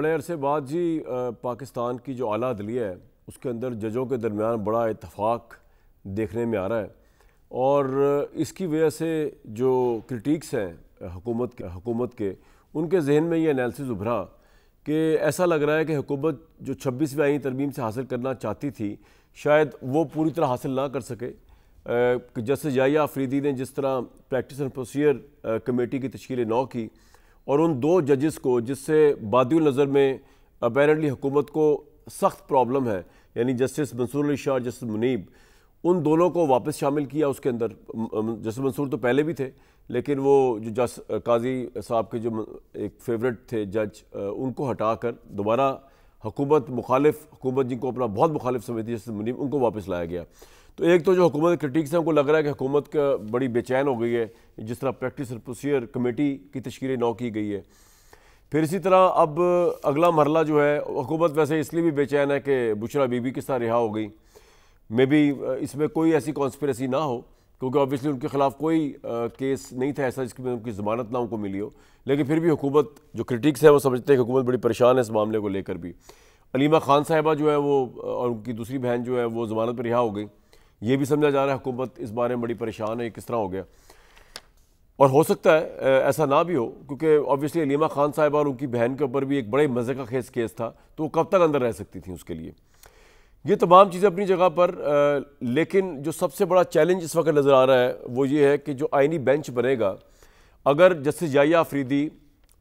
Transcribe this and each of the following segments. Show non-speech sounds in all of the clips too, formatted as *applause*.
बड़े अरसे बाद जी पाकिस्तान की जो आला अदलिया है उसके अंदर जजों के दरमियान बड़ा इतफाक़ देखने में आ रहा है और इसकी वजह से जो क्रिटिक्स हैं हकूमत के हकूमत के उनके जहन में ये एनालिसिस उभरा कि ऐसा लग रहा है कि हुकूमत जो छब्बीसवीं आईनी तरमीम से हासिल करना चाहती थी शायद वो पूरी तरह हासिल ना कर सके जस्टिस जाया अफरीदी ने जिस तरह प्रैक्टिस एंड प्रोसीजर कमेटी की तश्ील नौ की और उन दो जजेस को जिससे बादल नज़र में अपेरेंटली हुकूमत को सख्त प्रॉब्लम है यानी जस्टिस मंसूर अली शाह और जस्टिस मुनीब उन दोनों को वापस शामिल किया उसके अंदर जस्टिस मंसूर तो पहले भी थे लेकिन वो जो जस काजी साहब के जो एक फेवरेट थे जज उनको हटा कर दोबारा हुकूमत मुखालिफ हुकूमत जिनको अपना बहुत मुखालिफ समझती जस्टिस मुनीब उनको वापस लाया गया तो एक तो जो हुकूमत क्रिटिक्स हैं उनको लग रहा है कि हुकूमत का बड़ी बेचैन हो गई है जिस तरह प्रैक्टिस और प्रोसीजर कमेटी की तश्ील नौ की गई है फिर इसी तरह अब अगला मरला जो है हुकूमत वैसे इसलिए भी बेचैन है कि बुशरा बीबी किस तरह रिहा हो गई मे बी इसमें कोई ऐसी कॉन्स्परेसी ना हो क्योंकि ऑब्वियसली उनके खिलाफ कोई आ, केस नहीं था ऐसा जिसकी उनकी ज़मानत ना उनको मिली हो लेकिन फिर भी हुकूमत जो क्रिटिक्स हैं वो समझते हैं कि हुकूमत बड़ी परेशान है इस मामले को लेकर भी अलीमा खान साहिबा जो है वो और उनकी दूसरी बहन जो है वो ज़मानत पर रिहा हो गई ये भी समझा जा रहा है हुकूमत इस बारे में बड़ी परेशान है किस तरह हो गया और हो सकता है ऐसा ना भी हो क्योंकि ऑब्वियसली अलीमा खान साहब और उनकी बहन के ऊपर भी एक बड़े मज़े का खेस केस था तो वो कब तक अंदर रह सकती थी उसके लिए ये तमाम चीज़ें अपनी जगह पर लेकिन जो सबसे बड़ा चैलेंज इस वक्त नज़र आ रहा है वो ये है कि जो आइनी बेंच बनेगा अगर जस्टिस जाया आफरीदी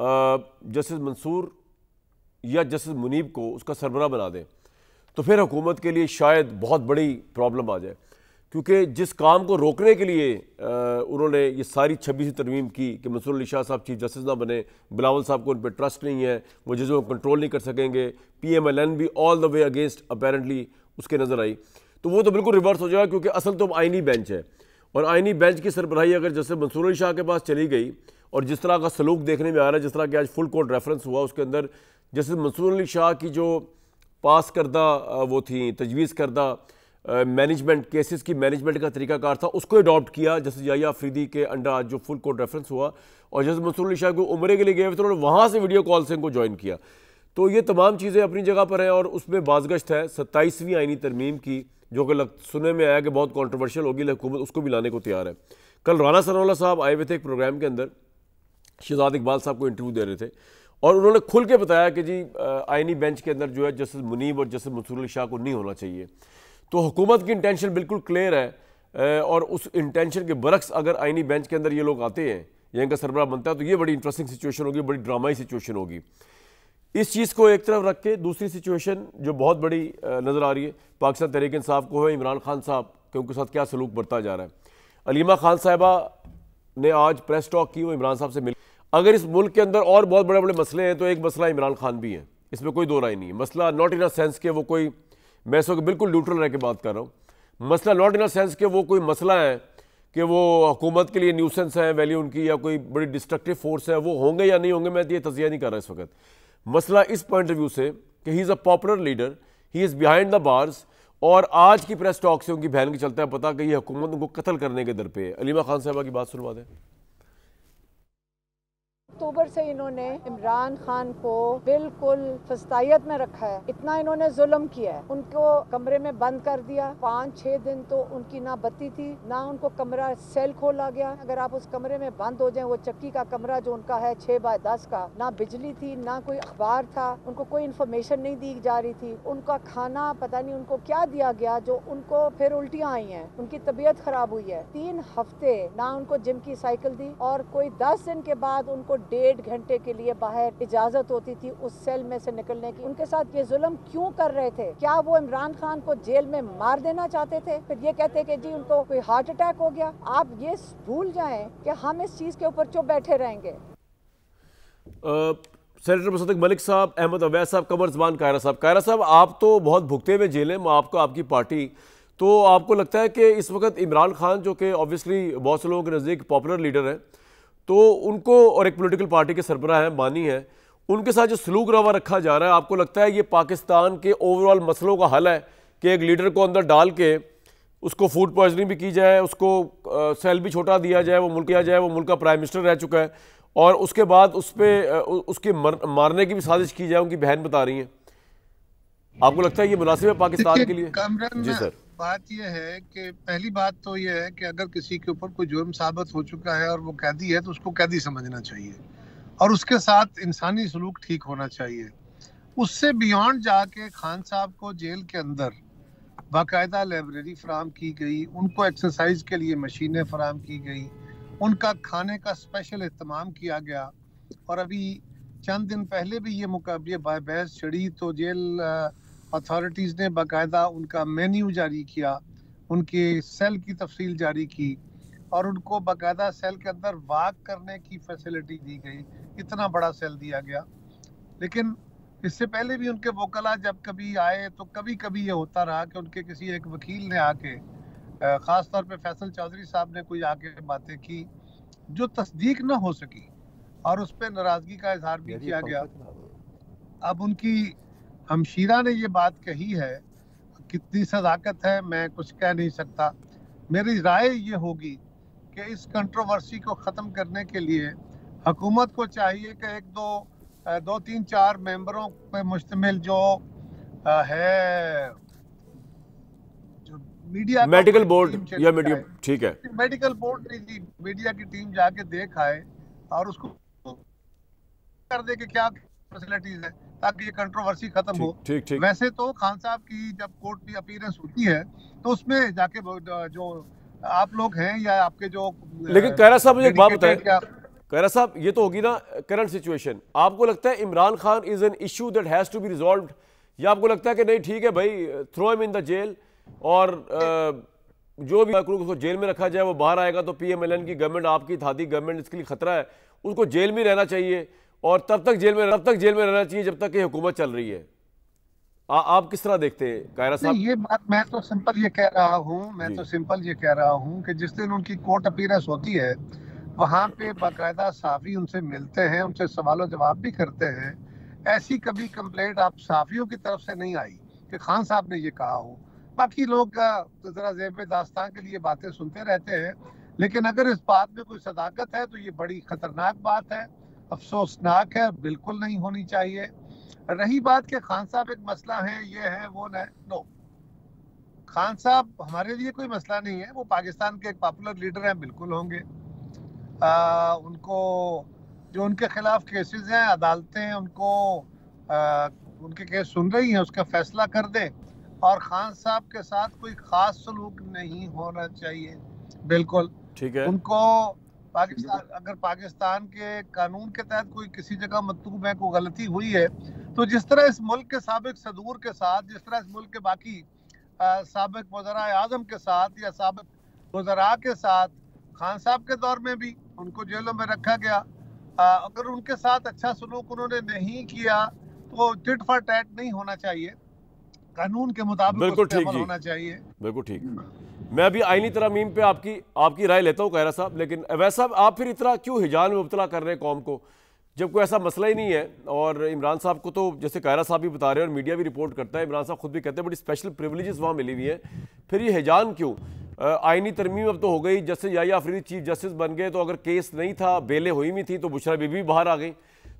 जस्टिस मंसूर या जस्टिस मुनीब को उसका सरबरा बना दें तो फिर हुकूमत के लिए शायद बहुत बड़ी प्रॉब्लम आ जाए क्योंकि जिस काम को रोकने के लिए आ, उन्होंने ये सारी छब्बीसी तरमीम की कि मंसूर अली शाह साहब चीफ जस्टिस ना बने बिलावल साहब को उन पर ट्रस्ट नहीं है वो जिसों को कंट्रोल नहीं कर सकेंगे पी एम एल एन भी all the way against apparently उसके नज़र आई तो वो तो बिल्कुल रिवर्स हो जाएगा क्योंकि असल तो आइनी बेंच है और आइनी बेंच की सरबराही अगर जस्टिस मंसूर अली शाह के पास चली गई और जिस तरह का सलूक देखने में आ रहा है जिस तरह की आज फुल कोर्ट रेफरेंस हुआ उसके अंदर जस्टिस मंसूर अली शाह की जो पास करदा वो थी तजवीज़ करदा मैनेजमेंट केसेस की मैनेजमेंट का तरीकाकार था उसको अडॉप्ट किया जैसे जया अफरीदी के अंडर आज जो फुल कोर्ट रेफरेंस हुआ और जैसे मंसूर अली शाह को उम्र के लिए गए तो उन्होंने वहाँ से वीडियो कॉल से इनको ज्वाइन किया तो ये तमाम चीज़ें अपनी जगह पर हैं और उसमें बाजगश्त है सत्ताईसवीं आइनी तरमीम की जो कि सुनने में आया कि बहुत कॉन्ट्रोवर्शियल होगी हुकूमत उसको भी लाने को तैयार है कल राना सरोला साहब आए हुए थे एक प्रोग्राम के अंदर शहजाद इकबाल साहब को इंटरव्यू दे रहे थे और उन्होंने खुल के बताया कि जी आइनी बेंच के अंदर जो है जस्टिस मुनीब और जस्टिस मंसूर अली शाह को नहीं होना चाहिए तो हुकूमत की इंटेंशन बिल्कुल क्लियर है और उस इंटेंशन के बरक्स अगर आइनी बेंच के अंदर ये लोग आते हैं या इनका सरबरा बनता है तो ये बड़ी इंटरेस्टिंग सिचुएशन होगी बड़ी ड्रामाई सिचुएशन होगी इस चीज़ को एक तरफ रख के दूसरी सिचुएशन जो बहुत बड़ी नज़र आ रही है पाकिस्तान तहरीक इंसाफ को है इमरान खान साहब के उनके साथ क्या सलूक बरता जा रहा है अलीमा खान साहबा ने आज प्रेस टॉक की वो इमरान साहब से मिल अगर इस मुल्क के अंदर और बहुत बड़े बड़े मसले हैं तो एक मसला इमरान खान भी है इसमें कोई दो राय नहीं है मसला नॉट इन अ सेंस के वो कोई मैं इस वक्त बिल्कुल न्यूट्रल रह के बात कर रहा हूँ मसला नॉट इन अ सेंस कि वो कोई मसला है कि वो हुकूमत के लिए न्यूसेंस है वैल्यू उनकी या कोई बड़ी डिस्ट्रक्टिव फोर्स है वो होंगे या नहीं होंगे मैं तो ये तजिया नहीं कर रहा इस वक्त मसला इस पॉइंट ऑफ व्यू से कि he is a popular leader he is behind the bars और आज की प्रेस टॉक से उनकी बहन के चलता है पता कि ये हुकूमत उनको कत्ल करने के दर पे अलीमा खान साहबा की बात सुनवा दें अक्टूबर से इन्होंने इमरान खान को बिल्कुल फस्तायत में रखा है इतना इन्होंने जुल्म किया है उनको कमरे में बंद कर दिया पाँच छः दिन तो उनकी ना बत्ती थी ना उनको कमरा सेल खोला गया अगर आप उस कमरे में बंद हो जाए वो चक्की का कमरा जो उनका है छः बाय दस का ना बिजली थी ना कोई अखबार था उनको कोई इन्फॉर्मेशन नहीं दी जा रही थी उनका खाना पता नहीं उनको क्या दिया गया जो उनको फिर उल्टियाँ आई हैं उनकी तबीयत खराब हुई है तीन हफ्ते ना उनको जिम की साइकिल दी और कोई दस दिन के बाद उनको डेढ़ घंटे के लिए बाहर इजाजत होती थी उस सेल में से निकलने की उनके साथ ये जुल्म क्यों कर रहे थे क्या वो इमरान खान को जेल में मार देना चाहते थे फिर ये कहते कि जी उनको कोई हार्ट अटैक हो गया आप ये भूल जाए कि हम इस चीज के ऊपर चुप बैठे रहेंगे सेनेटर मुसद मलिक साहब अहमद अवैस साहब कमर जबान कायरा साहब कायरा साहब आप तो बहुत भुगते हुए जेल हैं आपको आपकी पार्टी तो आपको लगता है कि इस वक्त इमरान खान जो कि ऑब्वियसली बहुत से लोगों के नज़दीक पॉपुलर लीडर हैं तो उनको और एक पोलिटिकल पार्टी के सरबराह हैं मानी है उनके साथ जो सलूक रवा रखा जा रहा है आपको लगता है ये पाकिस्तान के ओवरऑल मसलों का हल है कि एक लीडर को अंदर डाल के उसको फूड पॉइजनिंग भी की जाए उसको सेल भी छोटा दिया जाए वो मुल्क किया जाए वो मुल्क का प्राइम मिनिस्टर रह चुका है और उसके बाद उस पर उसके मर, मारने की भी साजिश की जाए उनकी बहन बता रही हैं आपको लगता है ये मुनासिब है पाकिस्तान के लिए जी सर बात यह है कि पहली बात तो यह है कि अगर किसी के ऊपर कोई जुर्म साबित हो चुका है और वो कैदी है तो उसको कैदी समझना चाहिए और उसके साथ इंसानी सलूक ठीक होना चाहिए उससे बियॉन्ड जाके खान साहब को जेल के अंदर बाकायदा लाइब्रेरी फराम की गई उनको एक्सरसाइज के लिए मशीनें फराम की गई उनका खाने का स्पेशल अहतमाम किया गया और अभी चंद दिन पहले भी ये मुकाबले बाय बहस चढ़ी तो जेल अथॉरिटीज़ ने बाकायदा उनका मेन्यू जारी किया उनके सेल की तफसील जारी की और उनको बाकायदा सेल के अंदर वाक करने की फैसिलिटी दी गई इतना बड़ा सेल दिया गया लेकिन इससे पहले भी उनके वकला जब कभी आए तो कभी कभी ये होता रहा कि उनके किसी एक वकील ने आके ख़ास तौर पे फैसल चौधरी साहब ने कोई आके बातें की जो तस्दीक ना हो सकी और उस पर नाराज़गी का इजहार भी किया गया अब उनकी हमशीरा ने ये बात कही है कितनी सदाकत है मैं कुछ कह नहीं सकता मेरी राय ये होगी कि इस कंट्रोवर्सी को ख़त्म करने के लिए हकूमत को चाहिए कि एक दो दो तीन चार मेंबरों पे मुश्तमिल जो है मीडिया मेडिकल बोर्ड या मीडिया ठीक है मेडिकल बोर्ड नहीं जी मीडिया की टीम जाके देख आए और उसको कर दे कि क्या फैसिलिटीज है ताकि ये कंट्रोवर्सी खत्म हो ठीक, ठीक, वैसे तो खान साहब की जब कोर्ट की अपीयरेंस होती है तो उसमें जाके जो आप लोग हैं या आपके जो लेकिन कहरा साहब मुझे एक बात बताए कहरा साहब ये तो होगी ना करंट सिचुएशन आपको लगता है Imran Khan is an issue that has to be resolve या आपको लगता है कि नहीं ठीक है भाई throw M in the jail और आ, जो भी मकरूक उसको जेल में रखा जाए वो बाहर आएगा तो पी एम एल एन की गवर्नमेंट आपकी थादी गवर्नमेंट इसके लिए खतरा है उसको जेल में रहना चाहिए और तब तक जेल में तब तक जेल में रहना चाहिए जब तक ये हुकूमत चल रही है आ, आप किस तरह देखते हैं कायरा साहब ये बात मैं तो सिंपल ये कह रहा हूँ मैं तो सिंपल ये कह रहा हूँ कि जिस दिन उनकी कोर्ट अपीरेंस होती है वहां पे बाकायदा साफी उनसे मिलते हैं उनसे सवालों जवाब भी करते हैं ऐसी कभी कंप्लेंट आप साफियों की तरफ से नहीं आई कि खान साहब ने ये कहा हो बाकी लोग ज़रा जेब दास्तान के लिए बातें सुनते रहते हैं लेकिन अगर इस बात में कोई सदाकत है तो ये बड़ी खतरनाक बात है अफसोसनाक है बिल्कुल नहीं होनी चाहिए रही बात के खान साहब एक मसला है ये है वो न नो खान साहब हमारे लिए कोई मसला नहीं है वो पाकिस्तान के एक पॉपुलर लीडर हैं बिल्कुल होंगे आ, उनको जो उनके खिलाफ केसेस हैं अदालतें उनको आ, उनके केस सुन रही हैं उसका फैसला कर दें और खान साहब के साथ कोई खास सलूक नहीं होना चाहिए बिल्कुल ठीक है उनको पाकिस्तान अगर पाकिस्तान के कानून के तहत कोई किसी जगह मतलूब है कोई गलती हुई है तो जिस तरह इस मुल्क के सबक सदूर के साथ जिस तरह इस मुल्क के बाकी सबक वजरा आजम के साथ या सबक वजरा के साथ खान साहब के दौर में भी उनको जेलों में रखा गया आ, अगर उनके साथ अच्छा सलूक उन्होंने नहीं किया तो टिट फॉर टैट नहीं होना चाहिए कानून के मुताबिक होना चाहिए बिल्कुल ठीक हम्म। मैं अभी आइनी तरमीम पे आपकी आपकी राय लेता हूँ कहरा साहब लेकिन अवैस साहब आप फिर इतना क्यों हिजान में मुबतला कर रहे हैं कौम को जब कोई ऐसा मसला ही नहीं है और इमरान साहब को तो जैसे कहरा साहब भी बता रहे हैं और मीडिया भी रिपोर्ट करता है इमरान साहब खुद भी कहते हैं बड़ी स्पेशल प्रिवलेजेस वहाँ मिली हुई हैं फिर ये हिजान क्यों आईनी तरमीम अब तो हो गई जस्टिस या फिर चीफ जस्टिस बन गए तो अगर केस नहीं था बेले हुई भी थी तो बुशरा बीबी बाहर आ गई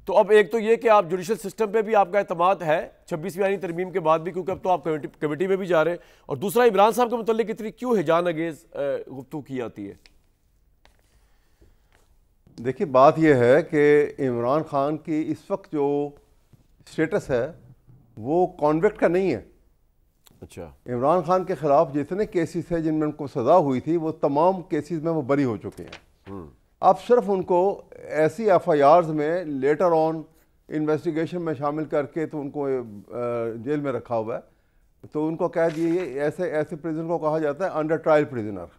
तो अब एक तो ये कि आप जुडिशल सिस्टम पे भी आपका अतमाद है छब्बीसवीं आनी तरमीम के बाद भी क्योंकि अब तो आप कमेटी कमेटी में भी जा रहे हैं और दूसरा इमरान साहब के मतलब इतनी क्यों हिजान अगेज गुफ्तु की जाती है देखिए बात यह है कि इमरान खान की इस वक्त जो स्टेटस है वो कॉन्वेक्ट का नहीं है अच्छा इमरान खान के खिलाफ जितने केसेस हैं जिनमें उनको सजा हुई थी वो तमाम केसेस में वो बरी हो चुके हैं हम्म। अब सिर्फ उनको ऐसी एफ आई आर्स में लेटर ऑन इन्वेस्टिगेशन में शामिल करके तो उनको जेल में रखा हुआ है तो उनको कह दिए ऐसे ऐसे प्रिजन को कहा जाता है अंडर ट्रायल प्रिजनर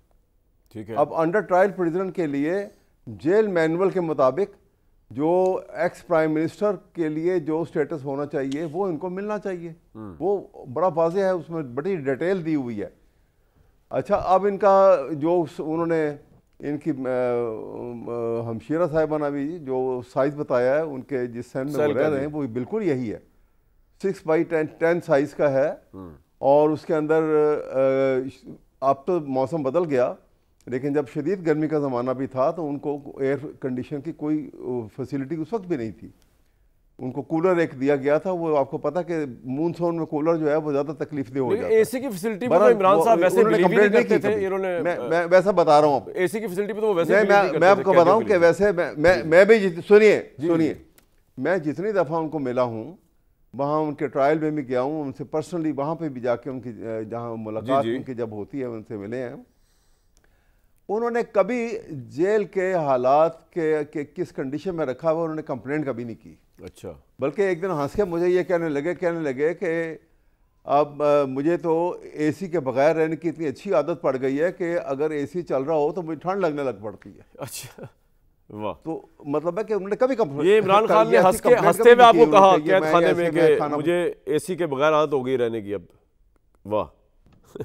ठीक है अब अंडर ट्रायल प्रिजनर के लिए जेल मैनुअल के मुताबिक जो एक्स प्राइम मिनिस्टर के लिए जो स्टेटस होना चाहिए वो इनको मिलना चाहिए हम्म। वो बड़ा वाजह है उसमें बड़ी डिटेल दी हुई है अच्छा अब इनका जो उन्होंने इनकी हमशीरा साहिबाना भी जो साइज़ बताया है उनके जिस सैन में रह रहे हैं वो बिल्कुल यही है six by ten ten size का है हम्म। और उसके अंदर अब तो मौसम बदल गया लेकिन जब शदीद गर्मी का ज़माना भी था तो उनको एयर कंडीशन की कोई फैसिलिटी उस वक्त भी नहीं थी उनको कूलर एक दिया गया था वो आपको पता कि मूनसोन में कूलर जो है वो ज्यादा तकलीफ दे हो जाता एसी की फैसिलिटी तो पर इमरान साहब वैसे नहीं थे इन्होंने मैं, वैसा बता रहा हूं की फैसिलिटी तो वो वैसे मैं मैं आपको बताऊं कि वैसे मैं मैं भी सुनिए सुनिए मैं जितनी दफ़ा उनको मिला हूँ वहाँ उनके ट्रायल में भी गया हूँ उनसे पर्सनली वहाँ पे भी जाके उनकी जहाँ मुलाकात उनकी जब होती है उनसे मिले हैं उन्होंने कभी जेल के हालात के, के किस कंडीशन में रखा हुआ उन्होंने कंप्लेंट कभी नहीं की अच्छा बल्कि एक दिन हंस के मुझे ये कहने लगे कहने लगे कि अब मुझे तो एसी के बगैर रहने की इतनी अच्छी आदत पड़ गई है कि अगर एसी चल रहा हो तो मुझे ठंड लगने लग पड़ती है अच्छा वाह तो मतलब है कि उन्होंने कभी ये इमरान खान ने *laughs* हंस के हंसते हुए आपको कहा खाने में कि मुझे एसी के बगैर आदत हो गई रहने की अब वाह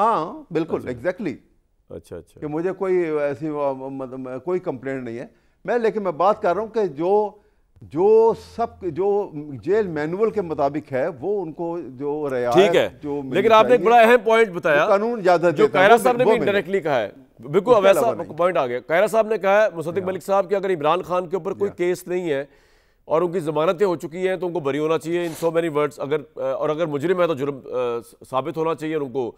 हाँ बिल्कुल एग्जैक्टली अच्छा।, अच्छा अच्छा कि मुझे कोई ऐसी मतलब कोई कंप्लेंट नहीं है मैं लेकिन मैं बात कर रहा हूँ कि जो जो सब जो जेल मैनुअल के मुताबिक है वो उनको जो रहा ठीक है है जो लेकिन आपने एक बड़ा अहम पॉइंट बताया कानून ज्यादा जो कहरा साहब ने भी डायरेक्टली कहा है बिल्कुल वैसा पॉइंट आ गया कहरा साहब ने कहा है मुसदिक मलिक साहब कि अगर इमरान खान के ऊपर कोई केस नहीं है और उनकी ज़मानतें हो चुकी हैं तो उनको बरी होना चाहिए इन सो मैनी वर्ड्स अगर और अगर मुजरिम है तो जुर्म साबित होना चाहिए उनको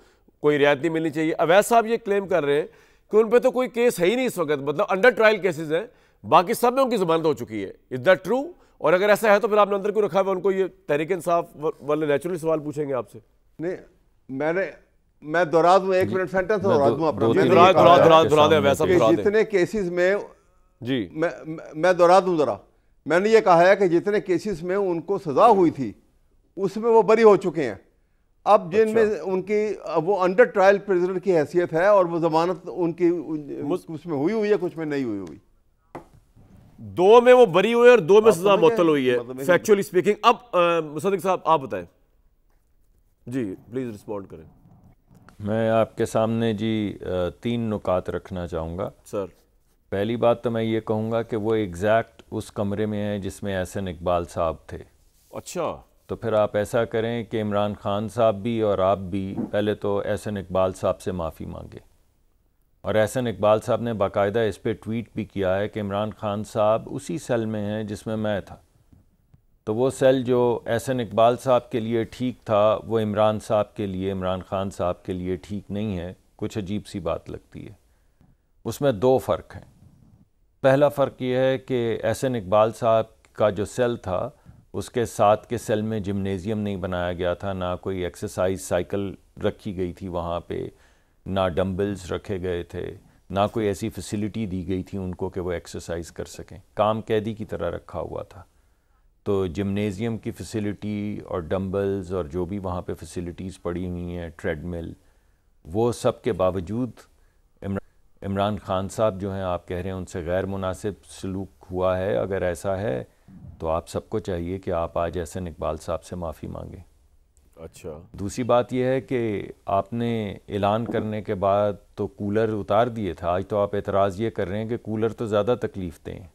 कोई रियायत नहीं मिलनी चाहिए अवैध साहब ये क्लेम कर रहे हैं कि उन पर तो कोई केस है ही नहीं इस वक्त मतलब अंडर ट्रायल केसेज हैं बाकी सब में उनकी जमानत तो हो चुकी है इज दैट ट्रू और अगर ऐसा है तो फिर आपने अंदर क्यों रखा है उनको ये तहरीक इंसाफ वाले नेचुरली सवाल पूछेंगे आपसे नहीं मैंने मैं दोहरा दू एक मिनट सेंटेंस दोहरा दूं जितने केसेस में जी मैं मैं दोहरा दूं जरा मैंने ये कहा है कि जितने केसेस में उनको सजा हुई थी उसमें वो बरी हो चुके हैं अब जिनमें अच्छा। उनकी वो अंडर ट्रायल प्रेजिडेंट की हैसियत है और वो जमानत उनकी उसमें हुई हुई है कुछ में नहीं हुई हुई दो में वो बरी हुए और दो में सजा मुतल हुई है फैक्चुअली मतलब स्पीकिंग अब मुसदिक साहब आप बताएं जी प्लीज़ रिस्पॉन्ड करें मैं आपके सामने जी तीन नुकात रखना चाहूँगा सर पहली बात तो मैं ये कहूँगा कि वो एग्जैक्ट उस कमरे में है जिसमें एहसन इकबाल साहब थे अच्छा तो फिर आप ऐसा करें कि इमरान खान साहब भी और आप भी पहले तो एहसन इकबाल साहब से माफ़ी मांगें और एहसन इकबाल साहब ने बाकायदा इस पर ट्वीट भी किया है कि इमरान खान साहब उसी सेल में हैं जिसमें मैं था तो वो सेल जो एहसन इकबाल साहब के लिए ठीक था वो इमरान साहब के लिए इमरान खान साहब के लिए ठीक नहीं है कुछ अजीब सी बात लगती है उसमें दो फ़र्क हैं पहला फ़र्क ये है कि एहसन इकबाल साहब का जो सेल था उसके साथ के सेल में जिमनेज़ियम नहीं बनाया गया था ना कोई एक्सरसाइज साइकिल रखी गई थी वहाँ पे ना डम्बल्स रखे गए थे ना कोई ऐसी फैसिलिटी दी गई थी उनको कि वो एक्सरसाइज कर सकें काम कैदी की तरह रखा हुआ था तो जिमनेज़ियम की फैसिलिटी और डम्बल्स और जो भी वहाँ पे फैसिलिटीज़ पड़ी हुई हैं ट्रेडमिल वो सब के बावजूद इमरान खान साहब जो हैं आप कह रहे हैं उनसे गैर मुनासिब सलूक हुआ है अगर ऐसा है तो आप सबको चाहिए कि आप आज ऐसे इकबाल साहब से माफ़ी मांगें अच्छा दूसरी बात यह है कि आपने ऐलान करने के बाद तो कूलर उतार दिए था आज तो आप एतराज़ ये कर रहे हैं कि कूलर तो ज़्यादा तकलीफ़ दें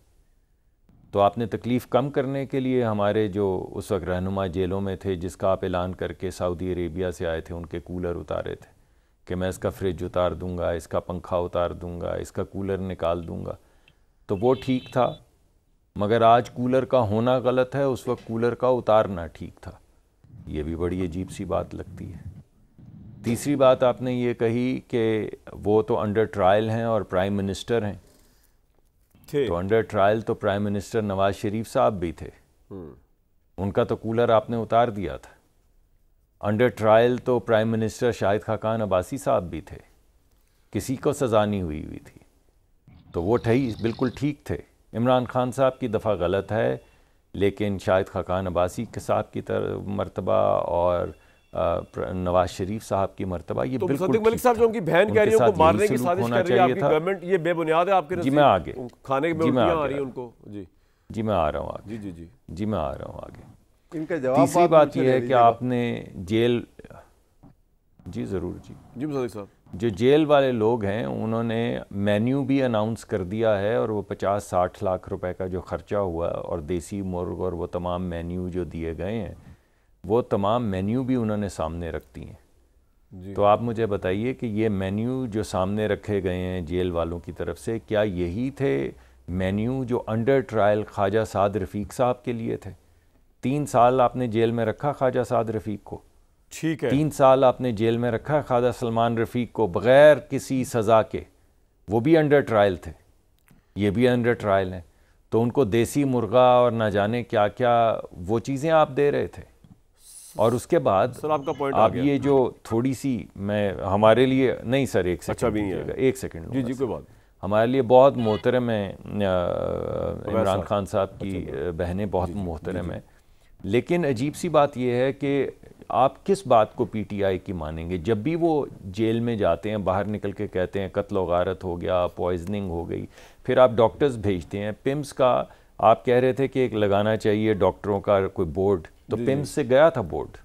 तो आपने तकलीफ़ कम करने के लिए हमारे जो उस वक्त रहनुमा जेलों में थे जिसका आप ऐलान करके सऊदी अरेबिया से आए थे उनके कूलर उतारे थे कि मैं इसका फ्रिज उतार दूंगा इसका पंखा उतार दूंगा इसका कूलर निकाल दूंगा तो वो ठीक था मगर आज कूलर का होना गलत है उस वक्त कूलर का उतारना ठीक था ये भी बड़ी अजीब सी बात लगती है तीसरी बात आपने ये कही कि वो तो अंडर ट्रायल हैं और प्राइम मिनिस्टर हैं तो अंडर ट्रायल तो प्राइम मिनिस्टर नवाज शरीफ साहब भी थे हम्म। उनका तो कूलर आपने उतार दिया था अंडर ट्रायल तो प्राइम मिनिस्टर शाहिद खाकान अब्बासी साहब भी थे किसी को सज़ा नहीं हुई हुई थी तो वो ठही बिल्कुल ठीक थे इमरान खान साहब की दफ़ा गलत है लेकिन शायद खकान अब्बासी के साहब की तरह मरतबा और नवाज शरीफ साहब की मरतबा ये तो बिल्कुल साहब जो उनकी बहन कह रही है उनको मारने की साजिश कर रही है आपकी गवर्नमेंट ये बेबुनियाद है आपके जी मैं आगे खाने में आ रही है उनको जी जी मैं आ रहा हूँ जी जी जी जी मैं आ रहा हूँ आगे इनका जवाब तीसरी बात यह है कि आपने जेल जी ज़रूर जी जी साहब जो जेल वाले लोग हैं उन्होंने मेन्यू भी अनाउंस कर दिया है और वो पचास साठ लाख रुपए का जो ख़र्चा हुआ और देसी मुर्ग और वो तमाम मेन्यू जो दिए गए हैं वो तमाम मेन्यू भी उन्होंने सामने रख दिए हैं तो आप मुझे बताइए कि ये मेन्यू जो सामने रखे गए हैं जेल वालों की तरफ से क्या यही थे मेन्यू जो अंडर ट्रायल ख्वाजा साद रफ़ीक साहब के लिए थे तीन साल आपने जेल में रखा ख्वाजा साद रफ़ीक को ठीक है तीन साल आपने जेल में रखा खादा सलमान रफीक को बगैर किसी सज़ा के वो भी अंडर ट्रायल थे ये भी अंडर ट्रायल हैं तो उनको देसी मुर्गा और ना जाने क्या क्या वो चीज़ें आप दे रहे थे और उसके बाद सर आपका पॉइंट आप ये जो थोड़ी सी मैं हमारे लिए नहीं सर एक सेकंड अच्छा भी नहीं एक सेकंड जी जी कोई बात हमारे लिए बहुत मोहतरम है इमरान खान साहब अच्छा, की अच्छा बहनें बहुत मोहतरम हैं लेकिन अजीब सी बात यह है कि आप किस बात को पीटीआई की मानेंगे जब भी वो जेल में जाते हैं बाहर निकल के कहते हैं कत्ल वारत हो गया पॉइजनिंग हो गई फिर आप डॉक्टर्स भेजते हैं पिम्स का आप कह रहे थे कि एक लगाना चाहिए डॉक्टरों का कोई बोर्ड तो पिम्स से गया था बोर्ड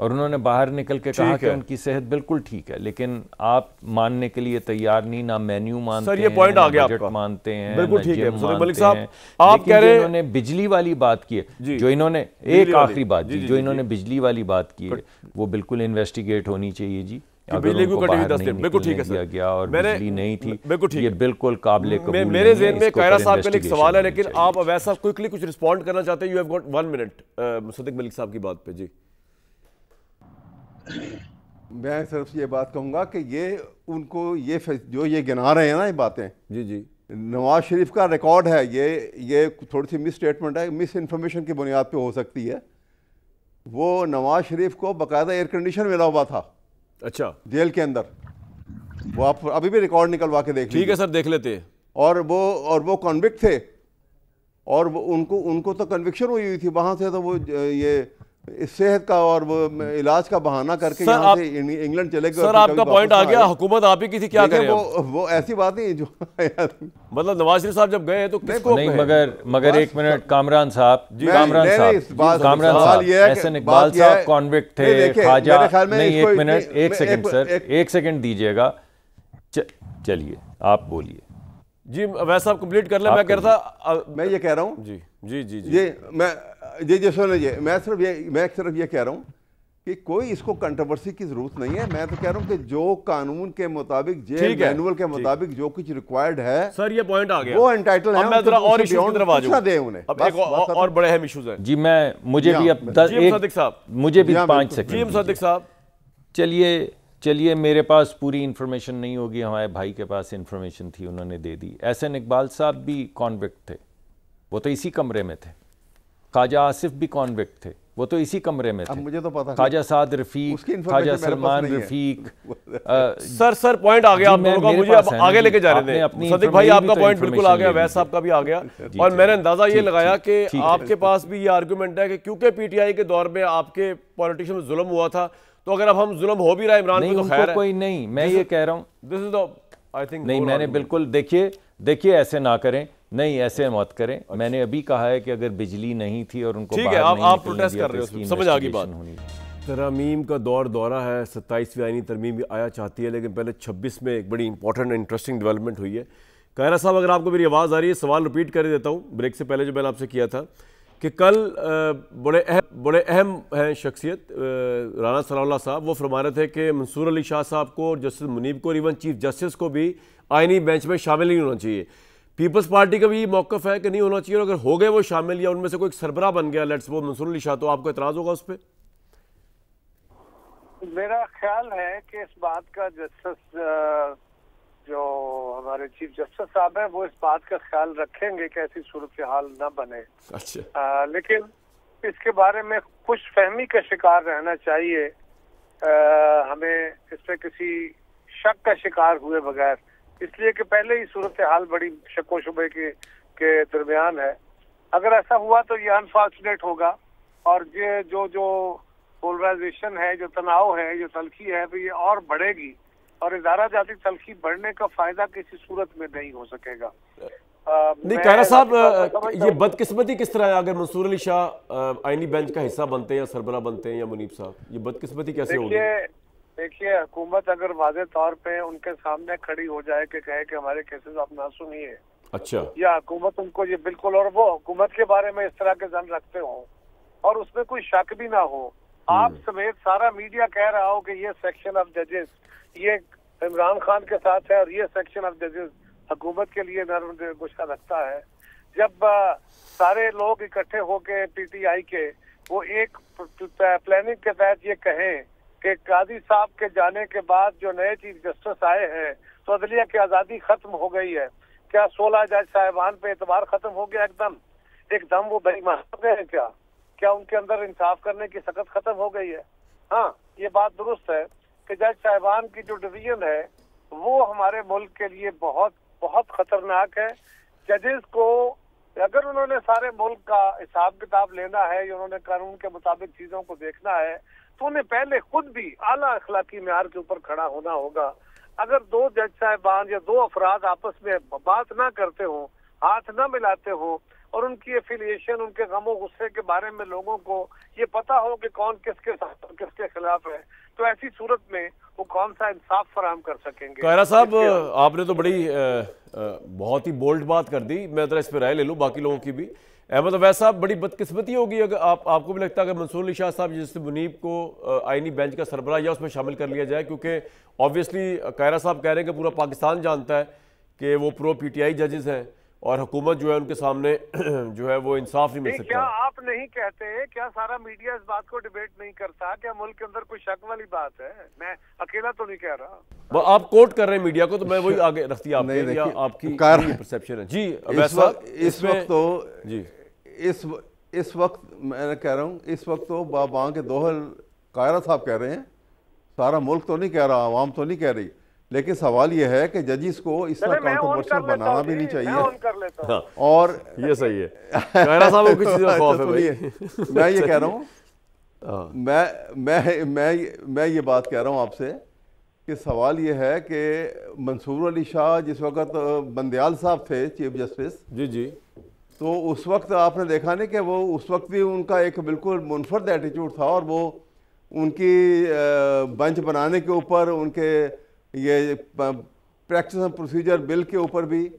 और उन्होंने बाहर निकल के कहा कि उनकी सेहत बिल्कुल ठीक है लेकिन आप मानने के लिए तैयार नहीं ना मेन्यू मानते सर ये पॉइंट आ गया आपका मानते हैं बिल्कुल ठीक है मलिक साहब आप कह रहे हैं इन्होंने बिजली वाली बात की है जो इन्होंने एक आखिरी बात जी जो इन्होंने बिजली वाली बात की है वो बिल्कुल इन्वेस्टिगेट होनी चाहिए जी बिजली को कटी हुई दस दिन बिल्कुल ठीक है सर गया और मैंने बिजली नहीं थी बिल्कुल ठीक है बिल्कुल काबिल मेरे जेन में कायरा साहब का एक सवाल है लेकिन आप वैसा क्विकली कुछ रिस्पॉन्ड करना चाहते हैं you have got one minute Musadik Malik साहब की बात पे जी मैं सिर्फ ये बात कहूँगा कि ये उनको ये जो ये गिना रहे हैं ना ये बातें जी जी नवाज शरीफ का रिकॉर्ड है ये ये थोड़ी सी मिस स्टेटमेंट है मिस इन्फॉर्मेशन की बुनियाद पे हो सकती है वो नवाज शरीफ को बाकायदा एयर कंडीशन मिला हुआ था अच्छा जेल के अंदर वो आप अभी भी रिकॉर्ड निकलवा के देख ठीक है सर देख लेते और वो और वो कॉन्विक्ट थे और वो उनको उनको तो कन्विक्शन हुई हुई थी वहाँ से तो वो ये सेहत का और हम्म। इलाज का बहाना करके आप, से इंग्लैंड चले गए सर आपका पॉइंट आ गया हुकूमत आप ही की थी क्या करें वो वो ऐसी बात नहीं जो *laughs* मतलब नवाज शरीफ साहब जब गए हैं तो किसको नहीं मगर मगर एक मिनट कामरान साहब जी कामरान साहब कामरान साहब ये एहसन इकबाल साहब कॉन्विक्ट थे खाजा नहीं एक मिनट एक सेकंड सर एक सेकंड दीजिएगा चलिए आप बोलिए जी वैसा कंप्लीट कर ले मैं कह रहा था मैं ये कह रहा हूँ जी जी जी जी मैं जी जी सुन लीजिए मैं सिर्फ ये मैं सिर्फ ये कह रहा हूँ कि कोई इसको कंट्रोवर्सी की जरूरत नहीं है मैं तो कह रहा हूँ कि जो कानून के मुताबिक जे मैनुअल के मुताबिक जो कुछ रिक्वायर्ड है सर ये पॉइंट आ गया वो एंटाइटल है तो और इश्यूज और बड़े अहम इशूज है जी मैं मुझे भी हाँ। अब सादिक साहब मुझे भी पाँच सेकंड सादिक साहब चलिए चलिए मेरे पास पूरी इन्फॉर्मेशन नहीं होगी हमारे भाई के पास इन्फॉर्मेशन थी उन्होंने दे दी एस एन इकबाल साहब भी कॉन्विक्ट थे वो तो इसी कमरे में थे खाजा आसिफ भी कॉन्विक्ट थे वो तो इसी कमरे में थे मुझे तो पता खाजा Saad Rafique Khawaja Salman Rafique *laughs* sir sir point आ गया आप मुझे आप आगे लेके जा रहे थे सदीक भाई आपका पॉइंट तो बिल्कुल आ गया वैस साहब का भी आ गया और मैंने अंदाजा ये लगाया कि आपके पास भी ये आर्ग्यूमेंट है कि क्योंकि पीटीआई के दौर में आपके पॉलिटिशियन में जुल्म हुआ था तो अगर अब हम जुल्म हो भी रहा इमरान नहीं, तो खैर कोई नहीं मैं ये कह रहा हूँ दिस इज आई थिंक नहीं मैंने बिल्कुल देखिए देखिए ऐसे ना करें नहीं ऐसे अच्छा। मत करें अच्छा। मैंने अभी कहा है कि अगर बिजली नहीं थी और उनको ठीक है आप आप प्रोटेस्ट कर तो रहे हो समझ आ गई बात तरमीम का दौर दौरा है सत्ताईसवीं आईनी तरमीम भी आया चाहती है लेकिन पहले छब्बीस में एक बड़ी इंपॉर्टेंट इंटरेस्टिंग डेवलपमेंट हुई है कहरा साहब अगर आपको मेरी आवाज़ आ रही है सवाल रिपीट कर देता हूँ ब्रेक से पहले जो मैंने आपसे किया था कि कल बड़े अहम बड़े अहम हैं शख्सियत राना सलाउल्ला साहब वो फरमा रहे थे कि मंसूर अली शाह साहब को और जस्टिस मुनीब को और इवन चीफ जस्टिस को भी आइनी बेंच में शामिल नहीं होना चाहिए पीपल्स पार्टी का भी मौकफ है कि नहीं होना चाहिए और अगर हो गए वो शामिल या उनमें से कोई सरबरा बन गया लेट्स वो मंसूर अली शाह तो आपको एतराज होगा उस पर मेरा ख्याल है कि इस बात का जस्टिस जो हमारे चीफ जस्टिस साहब है वो इस बात का ख्याल रखेंगे कि ऐसी सूरत हाल ना बने अच्छा। आ, लेकिन इसके बारे में खुश फहमी का शिकार रहना चाहिए आ, हमें इस पर किसी शक का शिकार हुए बगैर इसलिए कि पहले ही सूरत हाल बड़ी शको शुबे के के दरमियान है अगर ऐसा हुआ तो ये अनफॉर्चुनेट होगा और ये जो जो पोलराइजेशन है जो तनाव है जो तलखी है तो ये और बढ़ेगी और इजारा जाती तलखी बढ़ने का फायदा किसी सूरत में नहीं हो सकेगा आ, नहीं कहरा साहब ये बदकिस्मती किस तरह है अगर मंसूर अली शाह आईनी बेंच का हिस्सा बनते हैं या सरबरा बनते हैं या मुनीब साहब ये बदकिस्मती कैसे होगी देखिए हुकूमत अगर वाजे तौर पे उनके सामने खड़ी हो जाए कि कहे कि हमारे केसेस आप ना सुनिए अच्छा या हुकूमत उनको ये बिल्कुल और वो हुकूमत के बारे में इस तरह के जन रखते हो और उसमें कोई शक भी ना हो हम्म। आप समेत सारा मीडिया कह रहा हो कि ये सेक्शन ऑफ जजेस ये इमरान खान के साथ है और ये सेक्शन ऑफ जजेस हुकूमत के लिए नर्म गुस्सा रखता है जब सारे लोग इकट्ठे होके पीटीआई के वो एक प्लानिंग के तहत ये कहें कि काजी साहब के जाने के बाद जो नए चीफ जस्टिस आए हैं तो अदलिया की आज़ादी खत्म हो गई है क्या सोलह जज साहिबान पे एतबार खत्म हो गया एकदम एकदम वो बेईमान हो गए हैं क्या क्या उनके अंदर इंसाफ करने की सख्त खत्म हो गई है हाँ ये बात दुरुस्त है कि जज साहिबान की जो डिसीजन है वो हमारे मुल्क के लिए बहुत बहुत खतरनाक है जजेस को अगर उन्होंने सारे मुल्क का हिसाब किताब लेना है या उन्होंने कानून के मुताबिक चीजों को देखना है तो उन्हें पहले खुद भी आला अखलाकी मैार के ऊपर खड़ा होना होगा अगर दो जज साहबान या दो अफराद आपस में बात ना करते हों हाथ ना मिलाते हों और उनकी एफिलियशन उनके गमो गुस्से के बारे में लोगों को ये पता हो कि कौन किसके साथ किसके खिलाफ है तो ऐसी सूरत में वो कौन सा इंसाफ फराम कर सकेंगे कायरा साहब आपने तो बड़ी आ, आ, बहुत ही बोल्ड बात कर दी मैं जरा इस पर राय ले लूँ बाकी लोगों की भी अहमद मतलब अवैध साहब बड़ी बदकिस्मती होगी अगर आप आपको भी लगता है अगर मंसूर अली शाह साहब जैसे मुनीब को आईनी बेंच का सरबरा या उसमें शामिल कर लिया जाए क्योंकि ऑब्वियसली कायरा साहब कह रहे हैं कि पूरा पाकिस्तान जानता है कि वो प्रो पीटीआई जजेस हैं और हुकूमत जो है उनके सामने *clears throat* जो है वो इंसाफ नहीं मिल सकता क्या आप नहीं कहते क्या सारा मीडिया इस बात को डिबेट नहीं करता क्या मुल्क के अंदर कोई शक वाली बात है मैं अकेला तो नहीं कह रहा वो आप कोट कर रहे हैं मीडिया को तो मैं वही आगे रखती आप नहीं, नहीं, आपकी परसेप्शन है जी इस वक्त इस वक्त तो जी इस इस वक्त मैं कह रहा हूँ इस वक्त तो बाबा के दोहल कायरा साहब कह रहे हैं सारा मुल्क तो नहीं कह रहा आवाम तो नहीं कह रही लेकिन सवाल यह है कि जजिस को इस तरह कॉन्ट्रोवर्शियल बनाना भी नहीं चाहिए हाँ, और ये सही है *laughs* अच्छा, मैं ये कह रहा हूँ हाँ। मैं मैं मैं मैं ये बात कह रहा हूँ आपसे कि सवाल ये है कि मंसूर अली शाह जिस वक्त बंदयाल साहब थे चीफ जस्टिस जी जी तो उस वक्त आपने देखा नहीं कि वो उस वक्त भी उनका एक बिल्कुल मुनफरद एटीट्यूड था और वो उनकी बंच बनाने के ऊपर उनके ये प्रैक्टिस एंड प्रोसीजर बिल के ऊपर भी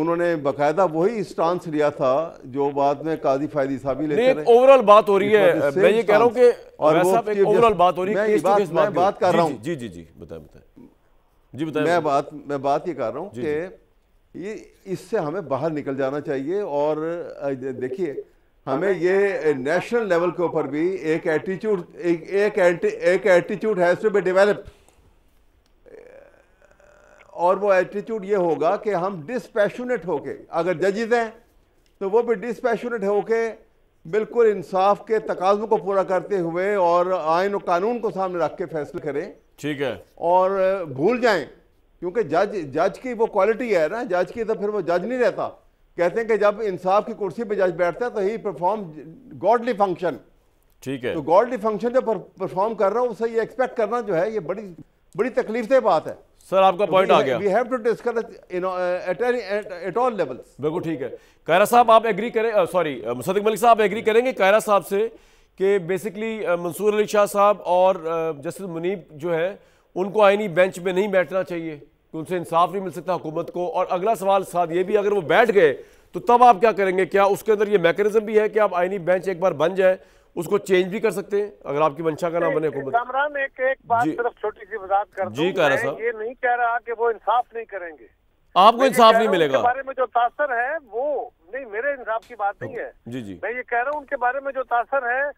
उन्होंने बकायदा वही स्टांस लिया था जो बाद में काजी फायदी साहब लेते एक ओवरऑल बात हो रही है मैं ये कह रहा हूँ कि और ओवरऑल बात हो रही है मैं बात, मैं बात कर रहा हूँ जी जी जी बताए बताए जी बताए मैं बात मैं बात ये कर रहा हूँ कि ये इससे हमें बाहर निकल जाना चाहिए और देखिए हमें ये नेशनल लेवल के ऊपर भी एक एटीट्यूड एक attitude has to be developed और वो एटीट्यूड ये होगा कि हम डिसपैशनेट होके अगर जजेज हैं तो वो भी डिसपैशनेट होके बिल्कुल इंसाफ के तकाजों को पूरा करते हुए और आयन और कानून को सामने रख के फैसले करें ठीक है और भूल जाएं क्योंकि जज जज की वो क्वालिटी है ना जज की तो फिर वो जज नहीं रहता कहते हैं कि जब इंसाफ की कुर्सी पे जज बैठता है तो ही परफॉर्म गॉडली फंक्शन ठीक है तो गॉडली फंक्शन जो परफॉर्म कर रहा हूँ उससे ये एक्सपेक्ट करना जो है ये बड़ी बड़ी तकलीफ से बात है सर आपका पॉइंट आ गया we have to discuss you know at at all levels बिल्कुल ठीक है कायरा साहब आप एग्री करें sorry uh, uh, Musadik Malik साहब एग्री करेंगे कायरा साहब से कि बेसिकली uh, मंसूर अली शाह साहब और जस्टिस मुनीब जो है उनको आईनी बेंच में नहीं बैठना चाहिए कि उनसे इंसाफ नहीं मिल सकता हुकूमत को और अगला सवाल साथ ये भी अगर वो बैठ गए तो तब आप क्या करेंगे क्या उसके अंदर ये मैकेनिज्म भी है कि आप आईनी बेंच एक बार बन जाए उसको चेंज भी कर सकते हैं अगर आपकी मंशा का नाम बने हुकूमत एक एक बात सिर्फ छोटी सी वजात कर जी कह रहा ये नहीं कह रहा कि वो इंसाफ नहीं करेंगे आपको इंसाफ नहीं मिलेगा बारे में जो तासर है वो नहीं मेरे इंसाफ की बात नहीं है जी जी मैं ये कह रहा हूँ उनके बारे में जो तासर है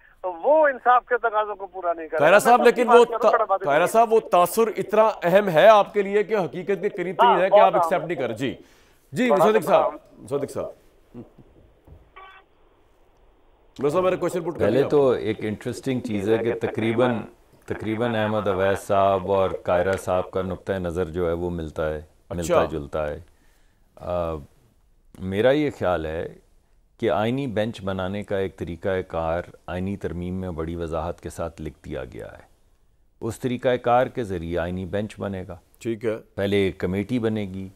वो इंसाफ के तकाजों को पूरा नहीं कर रहा साहब तो लेकिन वो कायरा साहब वो तासर इतना अहम है आपके लिए कि हकीकत के करीब नहीं तो हाँ, है कि आप एक्सेप्ट नहीं कर जी जी मुसदिक साहब मुसदिक साहब पहले तो एक इंटरेस्टिंग चीज़ है कि तकरीबन तकरीबन अहमद अवैस साहब और कायरा साहब का नुक़ नज़र जो है वो मिलता है अच्छा। मिलता जुलता है आ, मेरा ये ख्याल है कि आइनी बेंच बनाने का एक तरीका कार आइनी तरमीम में बड़ी वजाहत के साथ लिख दिया गया है उस तरीका कार के ज़रिए आइनी बेंच बनेगा ठीक है पहले एक कमेटी बनेगी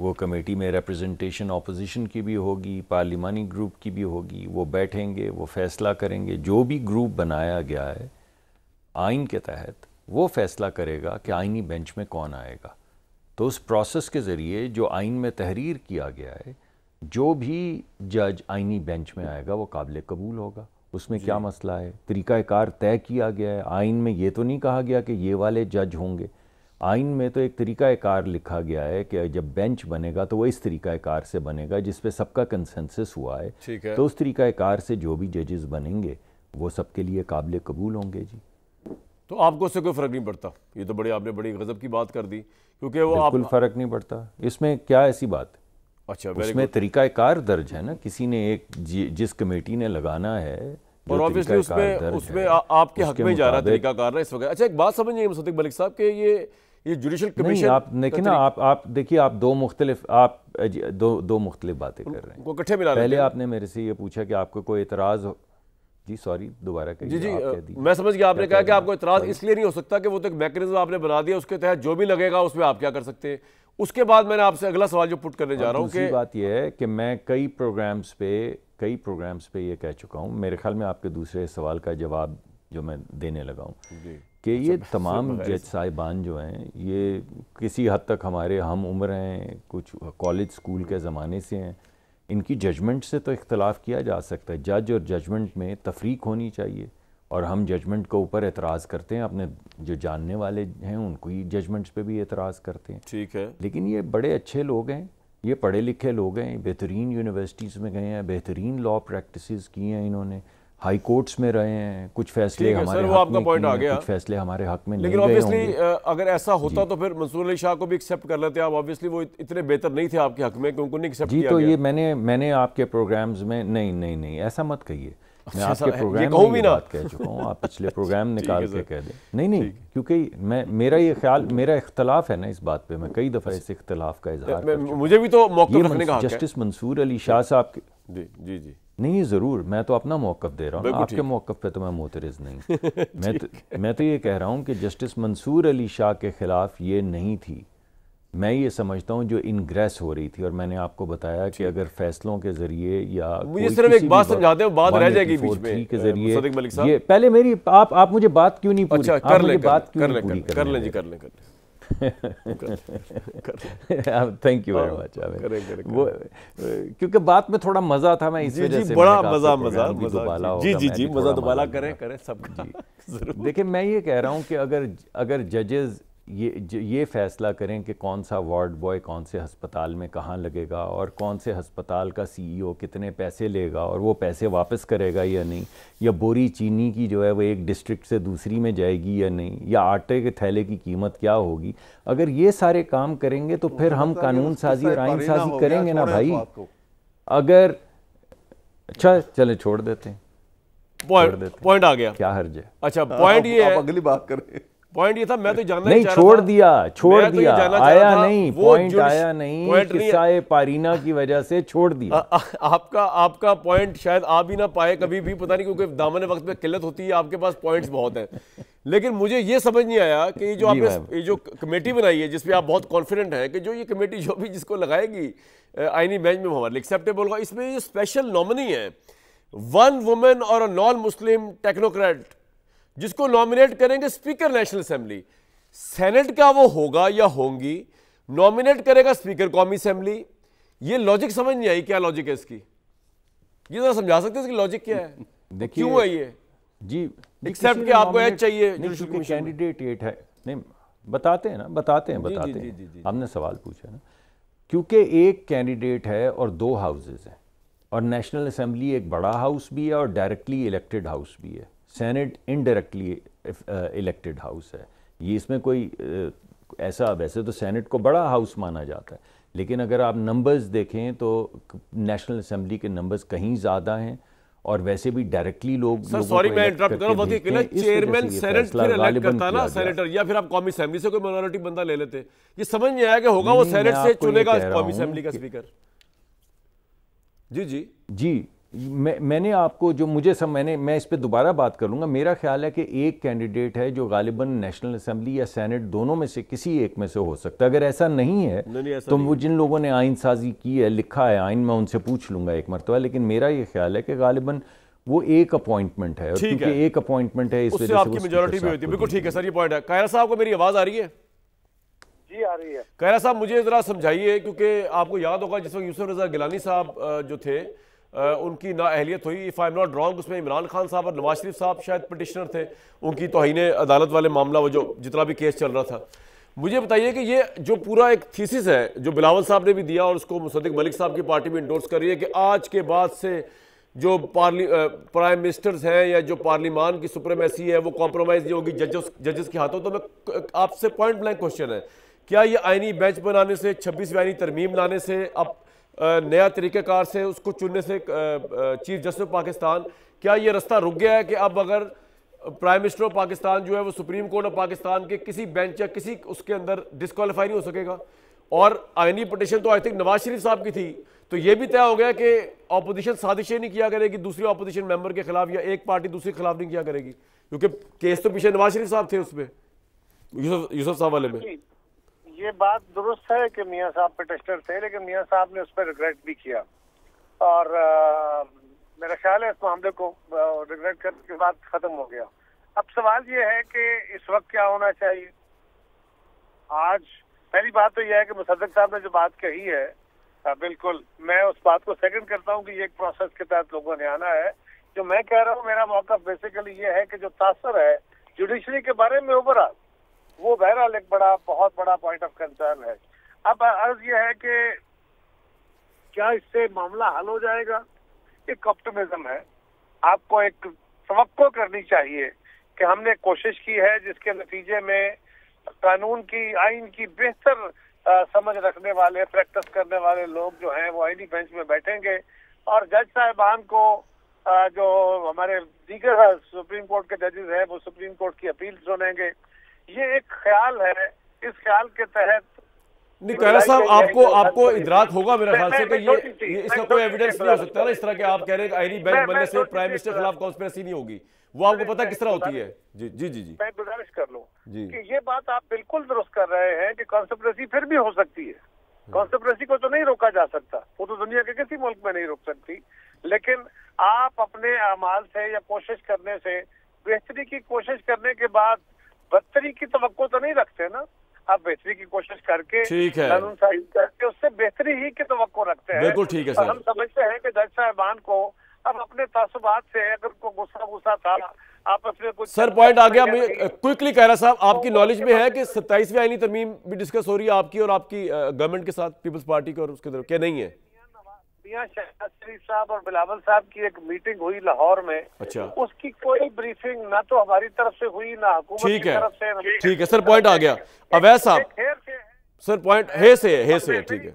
वो कमेटी में रिप्रेजेंटेशन ऑपोजिशन की भी होगी पार्लिमानी ग्रुप की भी होगी वो बैठेंगे वो फैसला करेंगे जो भी ग्रुप बनाया गया है आइन के तहत वो फैसला करेगा कि आइनी बेंच में कौन आएगा तो उस प्रोसेस के ज़रिए जो आइन में तहरीर किया गया है जो भी जज आइनी बेंच में आएगा वो काबिल कबूल होगा उसमें क्या मसला है तरीक़ाकार तय किया गया है आइन में ये तो नहीं कहा गया कि ये वाले जज होंगे आइन में तो एक तरीक़ाकार लिखा गया है कि जब बेंच बनेगा तो वो इस तरीक़ाकार से बनेगा जिस पे सबका कंसेंसस हुआ है ठीक है तो उस तरीक़ाकार से जो भी जजेस बनेंगे वो सबके लिए काबिल कबूल होंगे जी तो आपको उससे कोई फ़र्क नहीं पड़ता ये तो बड़ी आपने बड़ी गज़ब की बात कर दी क्योंकि वो बिल्कुल आप... फ़र्क नहीं पड़ता इसमें क्या ऐसी बात अच्छा उसमें तरीक़ाकार दर्ज है ना किसी ने एक जिस कमेटी ने लगाना है और ऑब्वियसली उसमें उसमें आपके हक में जा रहा है तरीका कार रहा है इस वक्त अच्छा एक बात समझिए मुसदिक मलिक साहब कि ये ये जुडिशल कमीशन आप देखिए ना आप आप देखिए आप दो मुख्तलिफ आप दो दो मुख्तलिफ बातें कर रहे हैं इकट्ठे मिला पहले आपने मेरे से ये पूछा कि आपको कोई एतराज़ जी सॉरी दोबारा कहिए जी जी आ, मैं समझ गया आपने कहा कि आपको एतराज इसलिए नहीं हो सकता कि वो तो एक मैकेनिज्म आपने बना दिया उसके तहत जो भी लगेगा उसमें आप क्या कर सकते हैं उसके बाद मैंने आपसे अगला सवाल जो पुट करने जा रहा हूँ कि बात यह है कि मैं कई प्रोग्राम्स पे कई प्रोग्राम्स पे ये कह चुका हूँ मेरे ख्याल में आपके दूसरे सवाल का जवाब जो मैं देने लगा हूँ कि ये तमाम जज साहिबान जो हैं ये किसी हद तक हमारे हम उम्र हैं कुछ कॉलेज स्कूल के ज़माने से हैं इनकी जजमेंट से तो इख्तलाफ किया जा सकता है जज और जजमेंट में तफरीक होनी चाहिए और हम जजमेंट के ऊपर एतराज़ करते हैं अपने जो जानने वाले हैं उनको ही जजमेंट्स पे भी एतराज़ करते हैं ठीक है लेकिन ये बड़े अच्छे लोग हैं ये पढ़े लिखे लोग हैं बेहतरीन यूनिवर्सिटीज़ में गए हैं बेहतरीन लॉ प्रैक्टिस की हैं इन्होंने हाई कोर्ट्स में रहे हैं कुछ फैसले हमारे सर, वो आपका पॉइंट आ गया कुछ फैसले हमारे हक में लेकिन ऑब्वियसली अगर ऐसा होता तो फिर मंसूर अली शाह को भी एक्सेप्ट कर लेते आप ऑब्वियसली वो इतने बेहतर नहीं थे आपके हक में क्योंकि नहीं एक्सेप्ट जी किया तो गया। ये मैंने मैंने आपके प्रोग्राम्स में नहीं नहीं नहीं ऐसा मत कहिए अच्छा, मैं आपके प्रोग्राम में भी बात कह चुका हूँ आप पिछले प्रोग्राम *laughs* निकाल के कह दें नहीं नहीं क्योंकि मैं मेरा ये ख्याल मेरा इख्तलाफ है ना इस बात पे मैं कई दफ़ा इस इख्तलाफ का इजहार मुझे भी तो मौका जस्टिस मंसूर अली शाह साहब के जी जी जी नहीं ज़रूर मैं तो अपना मौक़ दे रहा हूँ आपके मौकफ पे तो मैं मोतरज नहीं *laughs* मैं तो मैं तो ये कह रहा हूँ कि जस्टिस मंसूर अली शाह के ख़िलाफ़ ये नहीं थी मैं ये समझता हूँ जो इनग्रेस हो रही थी और मैंने आपको बताया कि अगर फैसलों के जरिए या सिर्फ एक बात समझाते हो बात रह जाएगी बीच में के जरिए पहले मेरी आप आप मुझे बात क्यों नहीं पूछा अच्छा, कर ले, बात कर ले, कर ले, कर ले, कर ले। थैंक यू वेरी मच क्योंकि बात में थोड़ा मजा था मैं इसी जी बड़ा मजा मजा मजा जी जी जी मजा दोबाला करें करें सब *laughs* देखिए मैं ये कह रहा हूँ कि अगर अगर जजेस ये ये फैसला करें कि कौन सा वार्ड बॉय कौन से हस्पताल में कहाँ लगेगा और कौन से हस्पताल का सीईओ e कितने पैसे लेगा और वो पैसे वापस करेगा या नहीं या बोरी चीनी की जो है वो एक डिस्ट्रिक्ट से दूसरी में जाएगी या नहीं या आटे के थैले की कीमत क्या होगी अगर ये सारे काम करेंगे तो, तो फिर हम कानून साजी और आइन साजी करेंगे ना भाई अगर अच्छा चले छोड़ देते हैं पॉइंट आ गया क्या हर्ज है अच्छा पॉइंट हाँ, ये अगली बात करें पॉइंट ये था मैं तो जानना नहीं छोड़ दिया तो छोड़ दिया आया नहीं पॉइंट आया नहीं किसाए पारीना की वजह से छोड़ दिया आ, आ, आपका आपका पॉइंट शायद आप भी ना पाए कभी भी पता नहीं क्योंकि दामन वक्त में किल्लत होती है आपके पास पॉइंट्स बहुत हैं लेकिन मुझे ये समझ नहीं आया कि जो आपने ये जो कमेटी बनाई है जिसपे आप बहुत कॉन्फिडेंट हैं कि जो ये कमेटी जो भी जिसको लगाएगी आईनी बेंच में हमारे एक्सेप्टेबल होगा इसमें जो स्पेशल नॉमनी है वन वुमेन और अ नॉन मुस्लिम टेक्नोक्रेट जिसको नॉमिनेट करेंगे स्पीकर नेशनल असेंबली सेनेट का वो होगा या होंगी नॉमिनेट करेगा स्पीकर कौमी असेंबली ये लॉजिक समझ नहीं आई क्या लॉजिक है इसकी ये जरा समझा सकते इसकी लॉजिक क्या है देखिए क्यों है ये जी एक्सेप्ट कि आपको एच चाहिए कैंडिडेट एट है नहीं बताते हैं ना बताते हैं बताते हैं हमने सवाल पूछा ना क्योंकि एक कैंडिडेट है और दो हाउसेज हैं और नेशनल असेंबली एक बड़ा हाउस भी है और डायरेक्टली इलेक्टेड हाउस भी है सेनेट इनडायरेक्टली इलेक्टेड हाउस है ये इसमें कोई uh, ऐसा वैसे तो सेनेट को बड़ा हाउस माना जाता है लेकिन अगर आप नंबर्स देखें तो नेशनल असेंबली के नंबर्स कहीं ज़्यादा हैं और वैसे भी डायरेक्टली लोग सॉरी मैं इंटरप्ट कर चेयरमैन सेनेट फिर इलेक्ट करता ना सेनेटर या फिर आप कौमी असेंबली से कोई माइनॉरिटी बंदा ले लेते ये समझ नहीं आया कि होगा वो सेनेट से चुनेगा कौमी असेंबली का स्पीकर जी जी जी मैं मैंने आपको जो मुझे सब मैंने मैं इस पर दोबारा बात करूंगा मेरा ख्याल है कि एक कैंडिडेट है जो गालिबा नेशनल असम्बली या सेनेट दोनों में से किसी एक में से हो सकता है अगर ऐसा नहीं है नहीं, नहीं, ऐसा तो वो जिन लोगों ने आइन साजी की है लिखा है आइन मैं उनसे पूछ लूंगा एक मरतबा लेकिन मेरा ये ख्याल है कि गालिबा वो एक अपॉइंटमेंट है ठीक एक अपॉइंटमेंट है इस आपकी मेजोरिटी भी होती है बिल्कुल ठीक है सर ये पॉइंट है कायरा साहब को मेरी आवाज आ रही है जी आ रही है कायरा साहब मुझे जरा समझाइए क्योंकि आपको याद होगा जिस वक्त यूसुफ रजा गिलानी साहब जो थे उनकी नाअहलियत हुई if I am not wrong उसमें इमरान खान साहब और नवाज शरीफ साहब शायद पटिशनर थे उनकी तोहिने अदालत वाले मामला वो जो जितना भी केस चल रहा था मुझे बताइए कि ये जो पूरा एक थीसिस है जो बिलावल साहब ने भी दिया और उसको मुसदिक मलिक साहब की पार्टी भी इंडोर्स कर रही है कि आज के बाद से जो पार्ली प्राइम मिनिस्टर्स हैं या जो पार्लीमान की सुप्रीमेसी है वो कॉम्प्रोमाइज़ नहीं होगी जजेस जजेस के हाथों तो मैं आपसे पॉइंट ब्लैंक क्वेश्चन है क्या ये आइनी बेंच बनाने से छब्बीसवीं आइनी तरमीम लाने से अब नया तरीक़ेकार से उसको चुनने से चीफ जस्टिस ऑफ पाकिस्तान क्या ये रास्ता रुक गया है कि अब अगर प्राइम मिनिस्टर ऑफ पाकिस्तान जो है वो सुप्रीम कोर्ट ऑफ पाकिस्तान के किसी बेंच या किसी उसके अंदर डिसक्वालीफाई नहीं हो सकेगा और आइनी पटिशन तो आई थिंक नवाज शरीफ साहब की थी तो ये भी तय हो गया कि ऑपोजिशन साजिशें नहीं किया करेगी दूसरी अपोजिशन मेंबर के खिलाफ या एक पार्टी दूसरी खिलाफ नहीं किया करेगी क्योंकि केस तो पीछे नवाज शरीफ साहब थे उसमें यूसुफ यूसुफ साहब वाले में ये बात दुरुस्त है कि मियाँ साहब प्रोटेस्टर थे लेकिन मियाँ साहब ने उस पर रिग्रेट भी किया और आ, मेरा ख्याल है इस मामले को रिग्रेट करने के बाद खत्म हो गया अब सवाल ये है कि इस वक्त क्या होना चाहिए आज पहली बात तो यह है कि मुसदक साहब ने जो बात कही है आ, बिल्कुल मैं उस बात को सेकंड करता हूँ कि ये एक प्रोसेस के तहत लोगों ने आना है जो मैं कह रहा हूँ मेरा मौका बेसिकली ये है कि जो तासर है जुडिशरी के बारे में ओवरऑल वो बहरहाल एक बड़ा बहुत बड़ा पॉइंट ऑफ कंसर्न है अब अर्ज यह है कि क्या इससे मामला हल हो जाएगा एक ऑप्टमिज्म है आपको एक तो करनी चाहिए कि हमने कोशिश की है जिसके नतीजे में कानून की आइन की बेहतर समझ रखने वाले प्रैक्टिस करने वाले लोग जो हैं वो आईनी बेंच में बैठेंगे और जज साहबान को आ, जो हमारे दीगर सुप्रीम कोर्ट के जजेस हैं वो सुप्रीम कोर्ट की अपील सुनेंगे ये एक ख्याल है इस ख्याल के तहत निकाला साहब आपको आपको इदराक होगा मेरे ख्याल से कि ये, ये इसका कोई एविडेंस नहीं हो सकता ना इस तरह के आप कह रहे हैं आईनी बैंक बनने से प्राइम मिनिस्टर के खिलाफ कॉन्स्पेरेसी नहीं होगी वो आपको पता किस तरह होती है जी जी जी जी मैं गुजारिश कर जी कि ये बात आप बिल्कुल दुरुस्त कर रहे हैं कि कॉन्स्पेरेसी फिर भी हो सकती है कॉन्स्पेरेसी हम्म। को तो नहीं रोका जा सकता वो तो दुनिया के किसी मुल्क में नहीं रोक सकती लेकिन आप अपने अमाल से या कोशिश करने से बेहतरी की कोशिश करने के बाद बदतरी की तो नहीं रखते ना आप बेहतरी की कोशिश करके ठीक है कानून साहिब करके उससे बेहतरी ही की तो रखते हैं बिल्कुल ठीक है सर हम समझते हैं कि जज साहबान को अब अपने तसबात से अगर उनको गुस्सा गुस्सा था आप अपने कुछ सर पॉइंट आ गया क्विकली कह रहा साहब आपकी नॉलेज में है कि सत्ताईसवीं आईनी तरमीम भी डिस्कस हो रही है आपकी और आपकी गवर्नमेंट के साथ पीपल्स पार्टी के और उसके तरफ क्या नहीं है मियाँ शहजाद शरीफ साहब और बिलावल साहब की एक मीटिंग हुई लाहौर में अच्छा उसकी कोई ब्रीफिंग ना तो हमारी तरफ से हुई ना हुकूमत ठीक है ठीक है सर पॉइंट आ गया अवैध साहब सर पॉइंट हे से हे से ठीक है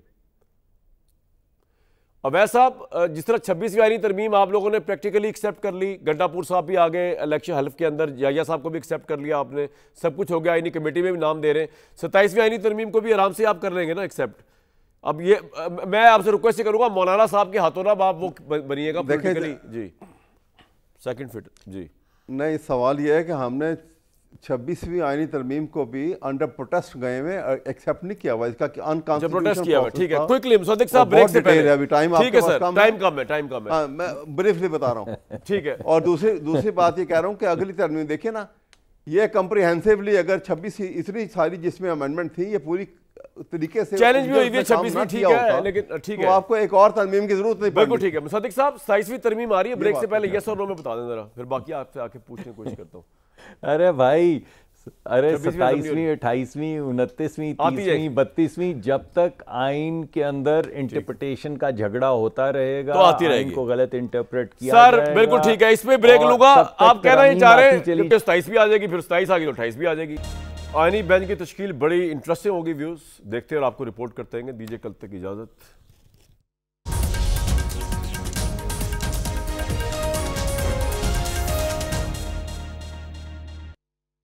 अवैध साहब जिस तरह छब्बीसवीं आईनी तरमीम आप लोगों ने प्रैक्टिकली एक्सेप्ट कर ली गंडापुर साहब भी आ गए इलेक्शन हल्फ के अंदर जाया साहब को भी एक्सेप्ट कर लिया आपने सब कुछ हो गया आईनी कमेटी में भी नाम दे रहे हैं सत्ताईसवीं आईनी तरमीम को भी आराम से आप कर लेंगे ना एक्सेप्ट अब ये मैं आपसे रिक्वेस्ट ही करूंगा मौलाना साहब के हाथों ना आप वो बनिएगा जी सेकंड फिट जी नहीं सवाल ये है कि हमने छब्बीसवीं आइनी तरमीम को भी अंडर प्रोटेस्ट गए हुए एक्सेप्ट नहीं किया हुआ इसका कि प्रोटेस्ट किया हुआ ठीक है क्विकली साहब ब्रेक से पहले अभी टाइम ठीक है सर टाइम कम है टाइम कम है हाँ, मैं ब्रीफली बता रहा हूँ *laughs* ठीक है और दूसरी दूसरी बात ये कह रहा हूँ कि अगली तरमीम देखिए ना ये कंप्रिहेंसिवली अगर छब्बीस इतनी सारी जिसमें अमेंडमेंट थी ये पूरी तरीके से चैलेंज भी हुई छब्बीसवीं ठीक है लेकिन तो ठीक है आपको एक और तरमीम की जरूरत नहीं बिल्कुल ठीक है मुसदिक साहब साइसवी तरमीम आ रही है ब्रेक से पहले यस और नो में बता दें जरा फिर बाकी आपसे आके पूछने की कोशिश करता हूँ *laughs* अरे भाई अरे सताईसवीं अट्ठाईसवीं उनतीसवीं तीसवीं बत्तीसवीं जब तक आइन के अंदर इंटरप्रिटेशन का झगड़ा होता रहेगा तो आती रहेगी को गलत इंटरप्रेट किया सर बिल्कुल ठीक है इसमें ब्रेक लूंगा आप कहना ही चाह रहे हैं सताईस भी आ जाएगी फिर सताईस आ गई तो अट्ठाईस भी आ जाएगी आइनी बेंच की तश्ील बड़ी इंटरेस्टिंग होगी व्यूज़ देखते हैं और आपको रिपोर्ट करते हैं दीजिए कल तक इजाज़त